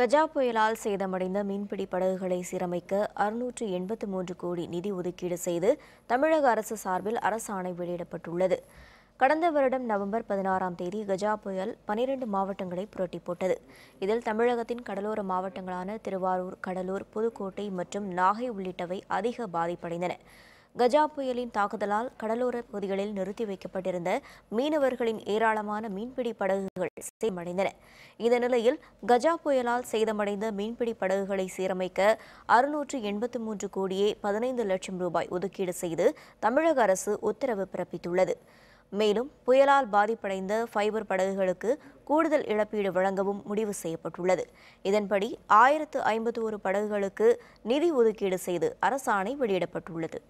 கஜா புயலால் சேதமடைந்த மீன்பிடி படகுகளை சீரமைக்க அறுநூற்று எண்பத்து மூன்று கோடி நிதி ஒதுக்கீடு செய்து தமிழக அரசு சார்பில் அரசாணை வெளியிடப்பட்டுள்ளது கடந்த வருடம் நவம்பர் பதினாறாம் தேதி கஜா புயல் பனிரெண்டு மாவட்டங்களை புரட்டி போட்டது இதில் தமிழகத்தின் கடலோர மாவட்டங்களான திருவாரூர் கடலூர் புதுக்கோட்டை மற்றும் நாகை உள்ளிட்டவை அதிக பாதிப்படைந்தன கஜா புயலின் தாக்குதலால் கடலோர பகுதிகளில் நிறுத்தி வைக்கப்பட்டிருந்த மீனவர்களின் ஏராளமான மீன்பிடி படகுகள் சேதமடைந்தன இந்த நிலையில் கஜா புயலால் சேதமடைந்த மீன்பிடி படகுகளை சீரமைக்க அறுநூற்று எண்பத்தி மூன்று கோடியே பதினைந்து லட்சம் ரூபாய் ஒதுக்கீடு செய்து தமிழக அரசு உத்தரவு பிறப்பித்துள்ளது மேலும் புயலால் பாதிப்படைந்த ஃபைபர் படகுகளுக்கு கூடுதல் இழப்பீடு வழங்கவும் முடிவு செய்யப்பட்டுள்ளது இதன்படி ஆயிரத்து ஐம்பத்தி ஒரு படகுகளுக்கு நிதி ஒதுக்கீடு செய்து அரசாணை வெளியிடப்பட்டுள்ளது